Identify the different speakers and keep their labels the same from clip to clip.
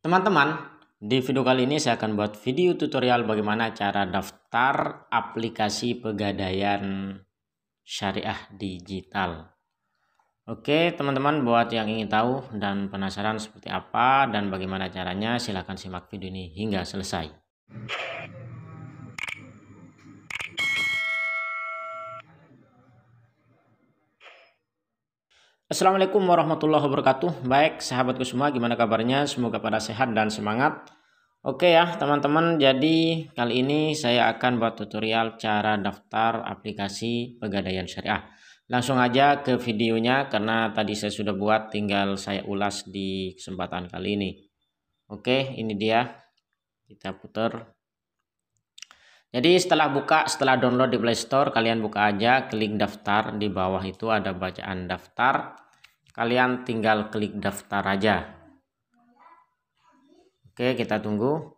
Speaker 1: Teman-teman, di video kali ini saya akan buat video tutorial bagaimana cara daftar aplikasi pegadaian syariah digital. Oke, teman-teman buat yang ingin tahu dan penasaran seperti apa dan bagaimana caranya, silahkan simak video ini hingga selesai. Assalamualaikum warahmatullahi wabarakatuh. Baik, sahabatku semua, gimana kabarnya? Semoga pada sehat dan semangat. Oke ya, teman-teman. Jadi, kali ini saya akan buat tutorial cara daftar aplikasi Pegadaian Syariah. Langsung aja ke videonya karena tadi saya sudah buat, tinggal saya ulas di kesempatan kali ini. Oke, ini dia. Kita putar. Jadi setelah buka, setelah download di Play Store, kalian buka aja, klik daftar. Di bawah itu ada bacaan daftar kalian tinggal klik daftar aja oke kita tunggu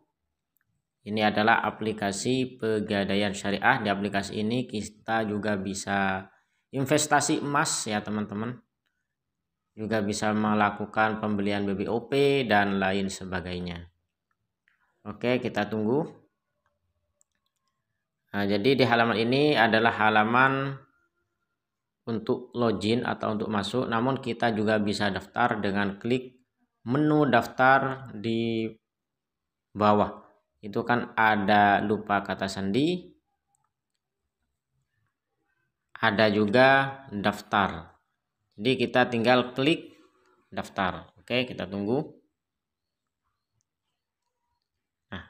Speaker 1: ini adalah aplikasi pegadaian syariah di aplikasi ini kita juga bisa investasi emas ya teman-teman juga bisa melakukan pembelian BBOP dan lain sebagainya oke kita tunggu nah, jadi di halaman ini adalah halaman untuk login atau untuk masuk namun kita juga bisa daftar dengan klik menu daftar di bawah itu kan ada lupa kata sandi ada juga daftar jadi kita tinggal klik daftar oke kita tunggu nah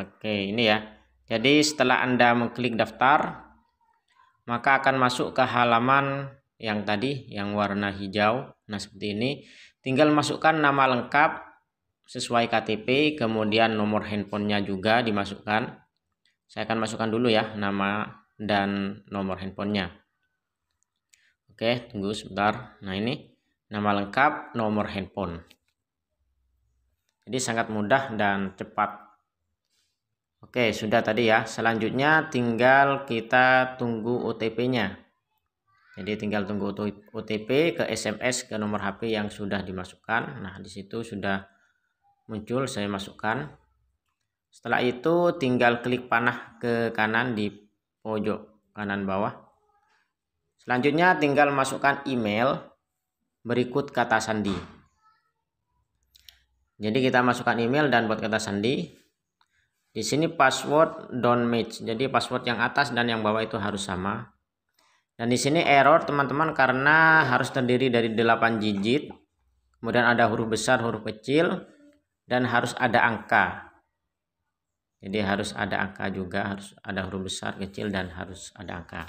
Speaker 1: oke ini ya jadi setelah anda mengklik daftar maka akan masuk ke halaman yang tadi yang warna hijau nah seperti ini tinggal masukkan nama lengkap sesuai KTP kemudian nomor handphonenya juga dimasukkan saya akan masukkan dulu ya nama dan nomor handphonenya oke tunggu sebentar nah ini nama lengkap nomor handphone jadi sangat mudah dan cepat Oke, sudah tadi ya. Selanjutnya tinggal kita tunggu OTP-nya. Jadi tinggal tunggu OTP ke SMS ke nomor HP yang sudah dimasukkan. Nah, di situ sudah muncul saya masukkan. Setelah itu tinggal klik panah ke kanan di pojok kanan bawah. Selanjutnya tinggal masukkan email berikut kata sandi. Jadi kita masukkan email dan buat kata sandi di sini password don't match. Jadi password yang atas dan yang bawah itu harus sama. Dan di sini error teman-teman karena harus terdiri dari 8 digit. Kemudian ada huruf besar, huruf kecil dan harus ada angka. Jadi harus ada angka juga, harus ada huruf besar, kecil dan harus ada angka.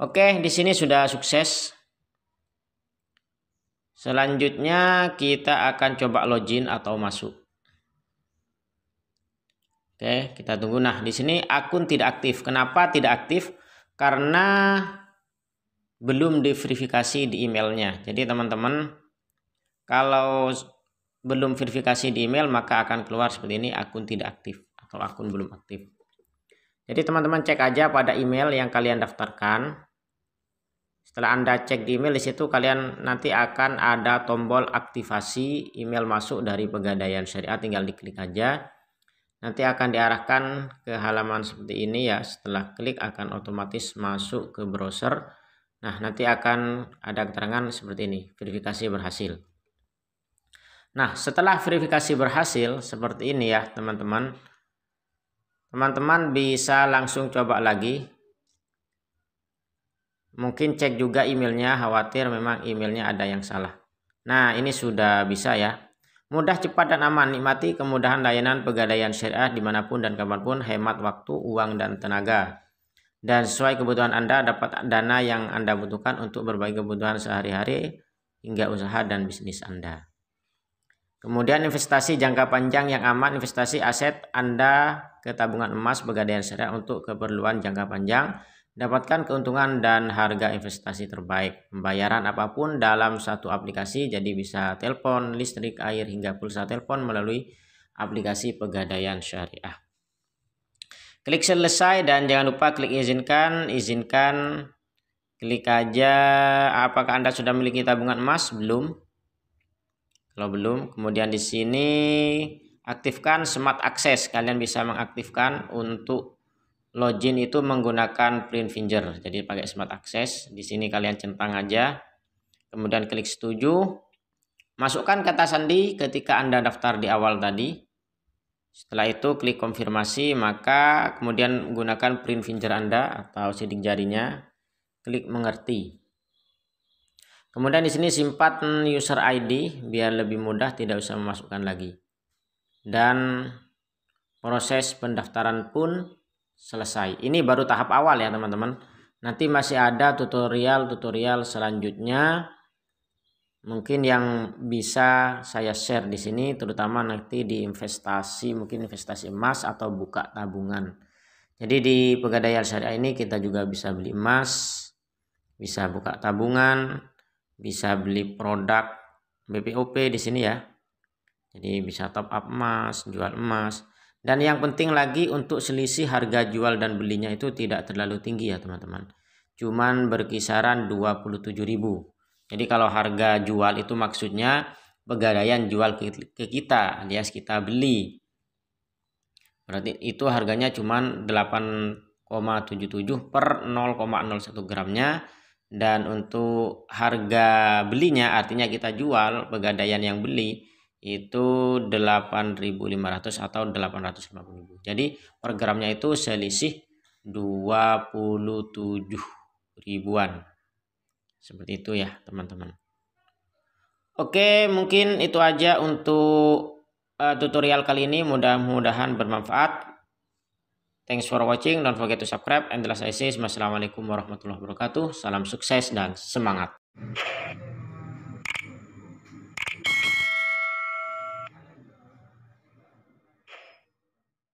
Speaker 1: Oke, di sini sudah sukses. Selanjutnya kita akan coba login atau masuk. Oke, kita tunggu. Nah, di sini akun tidak aktif. Kenapa tidak aktif? Karena belum diverifikasi di emailnya. Jadi teman-teman, kalau belum verifikasi di email maka akan keluar seperti ini akun tidak aktif atau akun belum aktif. Jadi teman-teman cek aja pada email yang kalian daftarkan. Setelah Anda cek di email di situ kalian nanti akan ada tombol aktivasi email masuk dari Pegadaian Syariah tinggal diklik aja nanti akan diarahkan ke halaman seperti ini ya setelah klik akan otomatis masuk ke browser nah nanti akan ada keterangan seperti ini verifikasi berhasil nah setelah verifikasi berhasil seperti ini ya teman-teman teman-teman bisa langsung coba lagi mungkin cek juga emailnya khawatir memang emailnya ada yang salah nah ini sudah bisa ya Mudah, cepat, dan aman. Nikmati kemudahan layanan pegadaian syariah dimanapun dan kapanpun, hemat waktu, uang, dan tenaga. Dan sesuai kebutuhan Anda, dapat dana yang Anda butuhkan untuk berbagai kebutuhan sehari-hari hingga usaha dan bisnis Anda. Kemudian investasi jangka panjang yang aman, investasi aset Anda ke tabungan emas pegadaian syariah untuk keperluan jangka panjang Dapatkan keuntungan dan harga investasi terbaik. Pembayaran apapun dalam satu aplikasi jadi bisa telepon, listrik, air, hingga pulsa telepon melalui aplikasi pegadaian syariah. Klik selesai dan jangan lupa klik izinkan, izinkan, klik aja apakah Anda sudah memiliki tabungan emas? Belum. Kalau belum, kemudian di sini aktifkan smart access. Kalian bisa mengaktifkan untuk login itu menggunakan print finger. Jadi pakai smart access. Di sini kalian centang aja. Kemudian klik setuju. Masukkan kata sandi ketika Anda daftar di awal tadi. Setelah itu klik konfirmasi, maka kemudian gunakan print finger Anda atau sidik jarinya. Klik mengerti. Kemudian di sini simpan user ID biar lebih mudah tidak usah memasukkan lagi. Dan proses pendaftaran pun selesai. Ini baru tahap awal ya teman-teman. Nanti masih ada tutorial-tutorial selanjutnya. Mungkin yang bisa saya share di sini terutama nanti di investasi, mungkin investasi emas atau buka tabungan. Jadi di Pegadaian Syariah ini kita juga bisa beli emas, bisa buka tabungan, bisa beli produk BPOP di sini ya. Jadi bisa top up emas, jual emas dan yang penting lagi untuk selisih harga jual dan belinya itu tidak terlalu tinggi ya teman-teman. Cuman berkisaran 27.000. Jadi kalau harga jual itu maksudnya pegadaian jual ke kita, alias kita beli. Berarti itu harganya cuman 8,77 per 0,01 gramnya dan untuk harga belinya artinya kita jual pegadaian yang beli itu 8.500 atau 850.000 jadi per gramnya itu selisih 27 ribuan seperti itu ya teman-teman Oke mungkin itu aja untuk uh, tutorial kali ini mudah-mudahan bermanfaat Thanks for watching. Don't forget to subscribe. And the last I say, Assalamualaikum warahmatullahi wabarakatuh. Salam sukses dan semangat.